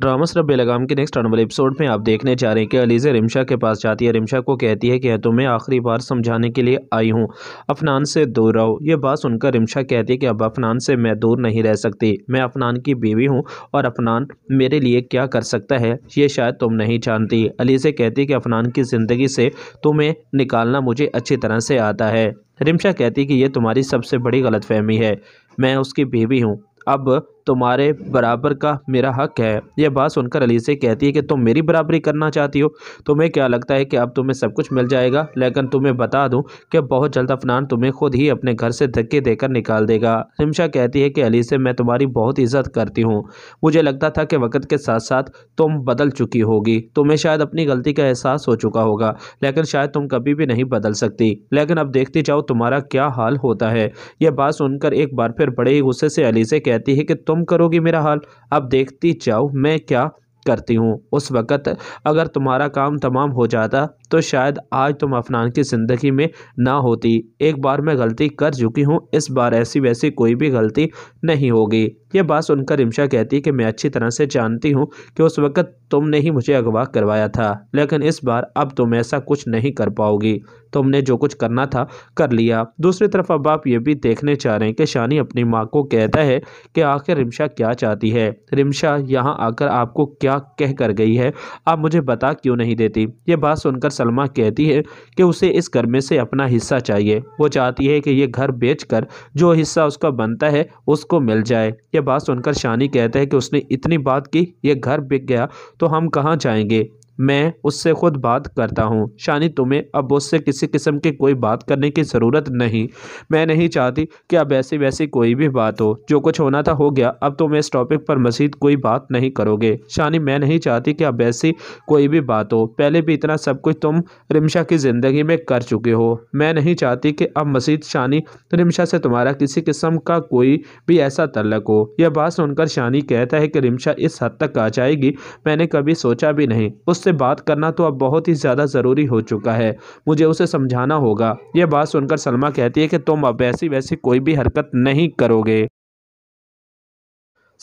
drama रब लगाम के नेक्स्ट आने वाले एपिसोड में आप देखने जा रहे हैं कि अलीज़े रिमशा के पास जाती है रिमशा को कहती है कि तुम्हें तो आखिरी बार समझाने के लिए आई हूँ अफनान से दूर रहो ये बात सुनकर रिमशा कहती है कि अब अफनान से मैं दूर नहीं रह सकती मैं अफनान की बीवी हूँ और अफनान मेरे लिए क्या कर सकता है ये शायद तुम नहीं जानती अलीज़े कहती है कि अफनान की ज़िंदगी से तुम्हें निकालना मुझे अच्छी तरह से आता है रिमशा कहती कि यह तुम्हारी सबसे बड़ी गलतफहमी है मैं उसकी बीवी हूँ अब तुम्हारे बराबर का मेरा हक है यह बात सुनकर अली से कहती है कि तुम मेरी बराबरी करना चाहती हो तुम्हें क्या लगता है कि अब तुम्हें सब कुछ मिल जाएगा लेकिन तुम्हें बता दूँ कि बहुत जल्द अफनान तुम्हें खुद ही अपने घर से धक्के देकर निकाल देगा हिमशा कहती है कि अली से मैं तुम्हारी बहुत इज्जत करती हूँ मुझे लगता था कि वक्त के साथ साथ तुम बदल चुकी होगी तुम्हें शायद अपनी गलती का एहसास हो चुका होगा लेकिन शायद तुम कभी भी नहीं बदल सकती लेकिन अब देखती जाओ तुम्हारा क्या हाल होता है यह बात सुनकर एक बार फिर बड़े ही गुस्से से अली से कहती है कि तुम तुम करोगी मेरा हाल अब देखती जाओ मैं क्या करती हूँ उस वक़्त अगर तुम्हारा काम तमाम हो जाता तो शायद आज तुम तो अफनान की ज़िंदगी में ना होती एक बार मैं गलती कर चुकी हूँ इस बार ऐसी वैसी कोई भी गलती नहीं होगी ये बात सुनकर रिमशा कहती है कि मैं अच्छी तरह से जानती हूँ कि उस वक़्त तुमने ही मुझे अगवा करवाया था लेकिन इस बार अब तुम ऐसा कुछ नहीं कर पाओगी तुमने जो कुछ करना था कर लिया दूसरी तरफ अब आप ये भी देखने चाह रहे हैं कि शानी अपनी माँ को कहता है कि आखिर रिमशा क्या चाहती है रिमशा यहाँ आकर आपको क्या कह कर गई है आप मुझे बता क्यों नहीं देती ये बात सुनकर सलमा कहती है कि उसे इस घर में से अपना हिस्सा चाहिए वो चाहती है कि ये घर बेचकर जो हिस्सा उसका बनता है उसको मिल जाए यह बात सुनकर शानी कहता है कि उसने इतनी बात की यह घर बिक गया तो हम कहाँ जाएंगे मैं उससे खुद बात करता हूँ शानी तुम्हें अब उससे किसी किस्म की कोई बात करने की ज़रूरत नहीं मैं नहीं चाहती कि अब ऐसी वैसी कोई भी बात हो जो कुछ होना था हो गया अब तुम इस टॉपिक पर मज़ीद कोई बात नहीं करोगे शानी मैं नहीं चाहती कि अब ऐसी कोई भी बात हो पहले भी इतना सब कुछ तुम रिमशा की ज़िंदगी में कर चुके हो मैं नहीं चाहती कि अब मजीद शानी रिमशा से तुम्हारा किसी किस्म का कोई भी ऐसा तलक हो यह बात सुनकर शानी कहता है कि रिमशा इस हद तक आ जाएगी मैंने कभी सोचा भी नहीं उससे उससे बात करना तो अब बहुत ही ज़्यादा ज़रूरी हो चुका है मुझे उसे समझाना होगा यह बात सुनकर सलमा कहती है कि तुम अब ऐसी वैसी कोई भी हरकत नहीं करोगे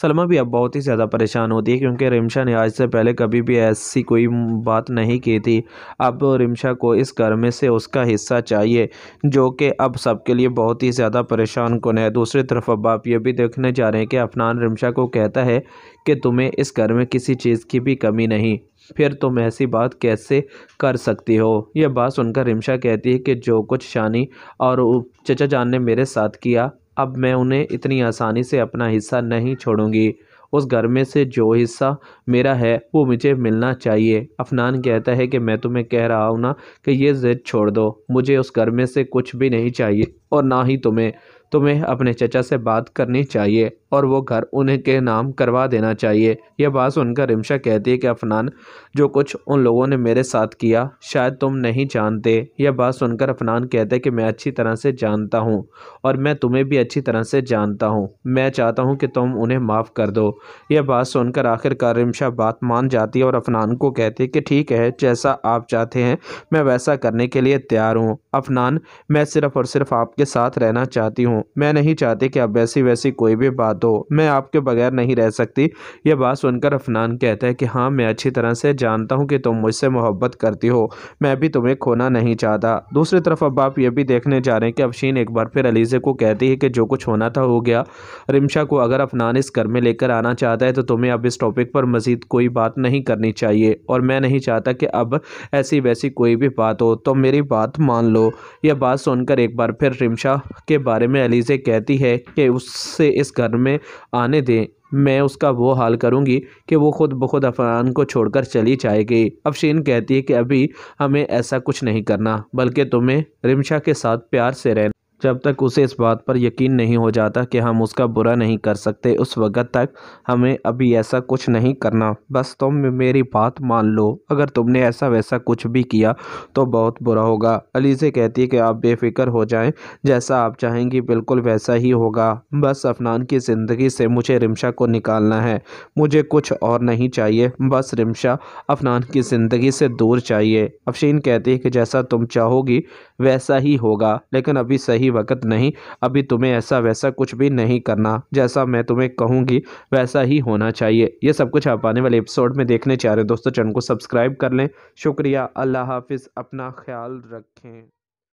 सलमा भी अब बहुत ही ज़्यादा परेशान होती है क्योंकि रिमशा ने आज से पहले कभी भी ऐसी कोई बात नहीं की थी अब रिमशा को इस घर में से उसका हिस्सा चाहिए जो कि अब सबके लिए बहुत ही ज़्यादा परेशान कौन है दूसरी तरफ अब आप ये भी देखने जा रहे हैं कि अफनान रिमशा को कहता है कि तुम्हें इस घर में किसी चीज़ की भी कमी नहीं फिर तुम ऐसी बात कैसे कर सकती हो यह बात सुनकर रिमशा कहती है कि जो कुछ शानी और चचा जान ने मेरे साथ किया अब मैं उन्हें इतनी आसानी से अपना हिस्सा नहीं छोड़ूंगी उस घर में से जो हिस्सा मेरा है वो मुझे मिलना चाहिए अफनान कहता है कि मैं तुम्हें कह रहा हूँ ना कि ये ज़िद छोड़ दो मुझे उस घर में से कुछ भी नहीं चाहिए और ना ही तुम्हें तुम्हें अपने चचा से बात करनी चाहिए और वो घर उनके नाम करवा देना चाहिए यह बात सुनकर रिमशा कहती है कि अफनान जो कुछ उन लोगों ने मेरे साथ किया शायद तुम नहीं जानते यह बात सुनकर अफनान कहते हैं कि मैं अच्छी तरह से जानता हूँ और मैं तुम्हें भी अच्छी तरह से जानता हूँ मैं चाहता हूँ कि तुम उन्हें माफ़ कर दो यह बात सुनकर आखिरकार रिमशा बात मान जाती है और अफनान को कहती है कि ठीक है जैसा आप चाहते हैं मैं वैसा करने के लिए तैयार हूँ अफनान मैं सिर्फ़ और सिर्फ आपके साथ रहना चाहती हूँ मैं नहीं चाहती कि आप वैसी वैसी कोई भी बात दो मैं आपके बगैर नहीं रह सकती यह बात सुनकर अफनान कहता है कि हाँ मैं अच्छी तरह से जानता हूँ कि तुम मुझसे मोहब्बत करती हो मैं भी तुम्हें खोना नहीं चाहता दूसरी तरफ अब आप यह भी देखने जा रहे हैं कि अफशीन एक बार फिर अलीज़े को कहती है कि जो कुछ होना था हो गया रिमशा को अगर अफनान इस घर में लेकर आना चाहता है तो तुम्हें अब इस टॉपिक पर मज़ीद कोई बात नहीं करनी चाहिए और मैं नहीं चाहता कि अब ऐसी वैसी कोई भी बात हो तो मेरी बात मान लो यह बात सुनकर एक बार फिर रिमशा के बारे में अलीज़े कहती है कि उससे इस घर में में आने दें मैं उसका वो हाल करूंगी कि वो खुद ब खुद अफरान को छोड़कर चली जाएगी अब शीन कहती है कि अभी हमें ऐसा कुछ नहीं करना बल्कि तुम्हें रिमशा के साथ प्यार से रहना जब तक उसे इस बात पर यकीन नहीं हो जाता कि हम उसका बुरा नहीं कर सकते उस वक़्त तक हमें अभी ऐसा कुछ नहीं करना बस तुम मेरी बात मान लो अगर तुमने ऐसा वैसा कुछ भी किया तो बहुत बुरा होगा अलीज़े कहती है कि आप बेफिक्र हो जाएं जैसा आप चाहेंगी बिल्कुल वैसा ही होगा बस अफनान की ज़िंदगी से मुझे रिमशा को निकालना है मुझे कुछ और नहीं चाहिए बस रिमशा अफनान की ज़िंदगी से दूर चाहिए अफशीन कहती है कि जैसा तुम चाहोगी वैसा ही होगा लेकिन अभी सही अभी वक्त नहीं अभी तुम्हें ऐसा वैसा कुछ भी नहीं करना जैसा मैं तुम्हें कहूँगी वैसा ही होना चाहिए यह सब कुछ आप आने वाले एपिसोड में देखने चाह रहे हैं दोस्तों चैनल को सब्सक्राइब कर लें शुक्रिया अल्लाह हाफिज़ अपना ख्याल रखें